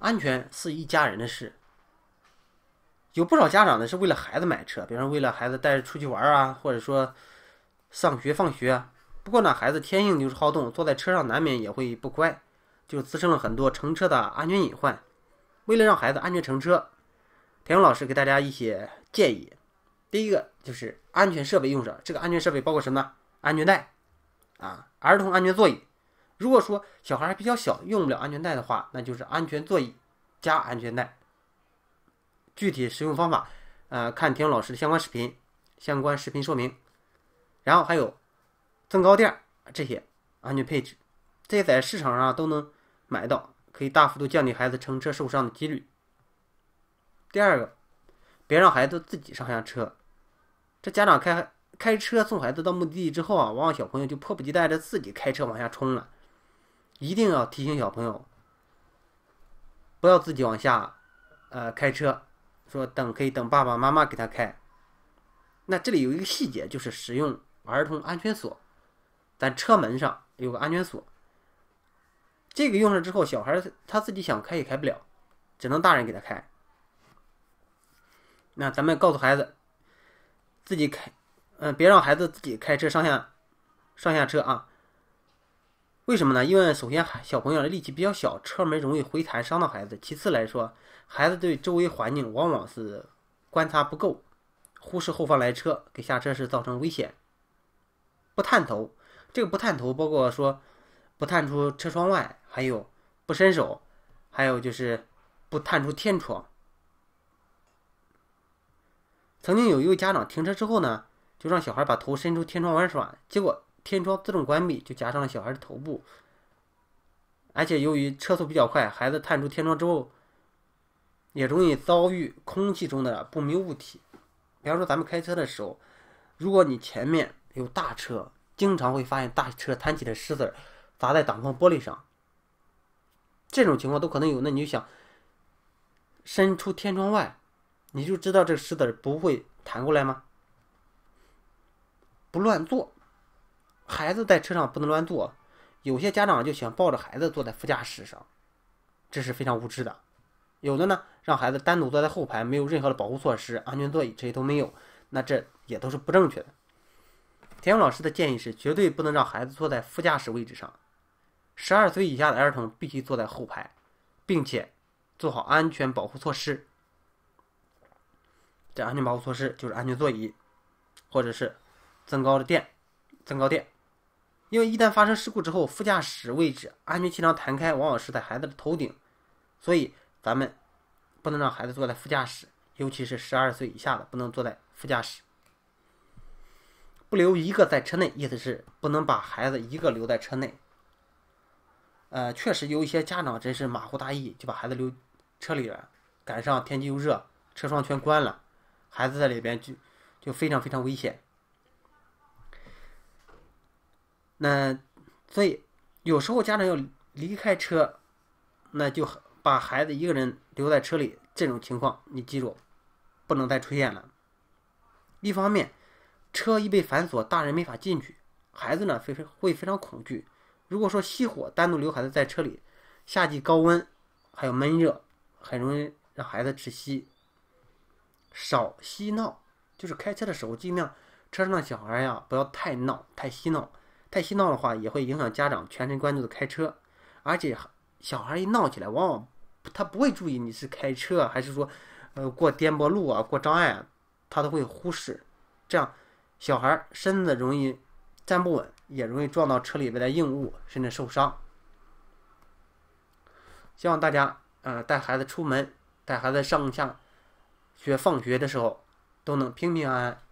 安全是一家人的事。有不少家长呢是为了孩子买车，比如说为了孩子带着出去玩啊，或者说上学放学。不过呢，孩子天性就是好动，坐在车上难免也会不乖，就滋生了很多乘车的安全隐患。为了让孩子安全乘车，田勇老师给大家一些建议。第一个就是安全设备用上，这个安全设备包括什么？安全带啊，儿童安全座椅。如果说小孩还比较小，用不了安全带的话，那就是安全座椅加安全带。具体使用方法，呃，看田老师的相关视频、相关视频说明。然后还有增高垫这些安全配置，这些在市场上都能买到，可以大幅度降低孩子乘车受伤的几率。第二个，别让孩子自己上下车。这家长开开车送孩子到目的地之后啊，往往小朋友就迫不及待的自己开车往下冲了。一定要提醒小朋友，不要自己往下，呃，开车，说等可以等爸爸妈妈给他开。那这里有一个细节，就是使用儿童安全锁，咱车门上有个安全锁，这个用上之后，小孩他自己想开也开不了，只能大人给他开。那咱们告诉孩子，自己开，嗯，别让孩子自己开车上下上下车啊。为什么呢？因为首先，小朋友的力气比较小，车门容易回弹，伤到孩子。其次来说，孩子对周围环境往往是观察不够，忽视后方来车，给下车时造成危险。不探头，这个不探头，包括说不探出车窗外，还有不伸手，还有就是不探出天窗。曾经有一位家长停车之后呢，就让小孩把头伸出天窗玩耍，结果。天窗自动关闭就夹上了小孩的头部，而且由于车速比较快，孩子探出天窗之后，也容易遭遇空气中的不明物体。比方说，咱们开车的时候，如果你前面有大车，经常会发现大车弹起的石子砸在挡风玻璃上，这种情况都可能有。那你就想，伸出天窗外，你就知道这个石子不会弹过来吗？不乱做。孩子在车上不能乱坐，有些家长就喜欢抱着孩子坐在副驾驶上，这是非常无知的。有的呢，让孩子单独坐在后排，没有任何的保护措施、安全座椅这些都没有，那这也都是不正确的。田勇老师的建议是，绝对不能让孩子坐在副驾驶位置上。十二岁以下的儿童必须坐在后排，并且做好安全保护措施。这安全保护措施就是安全座椅，或者是增高的垫、增高垫。因为一旦发生事故之后，副驾驶位置安全气囊弹开，往往是在孩子的头顶，所以咱们不能让孩子坐在副驾驶，尤其是十二岁以下的不能坐在副驾驶。不留一个在车内，意思是不能把孩子一个留在车内。呃，确实有一些家长真是马虎大意，就把孩子留车里了，赶上天气又热，车窗全关了，孩子在里边就就非常非常危险。那，所以有时候家长要离开车，那就把孩子一个人留在车里。这种情况你记住，不能再出现了。一方面，车一被反锁，大人没法进去，孩子呢非会非常恐惧。如果说熄火单独留孩子在车里，夏季高温还有闷热，很容易让孩子窒息。少嬉闹，就是开车的时候，尽量车上的小孩呀不要太闹、太嬉闹。太嬉闹的话，也会影响家长全神贯注的开车，而且小孩一闹起来，往往他不会注意你是开车还是说，呃，过颠簸路啊，过障碍，啊，他都会忽视。这样，小孩身子容易站不稳，也容易撞到车里面的硬物，甚至受伤。希望大家，呃，带孩子出门，带孩子上下学、放学的时候，都能平平安安。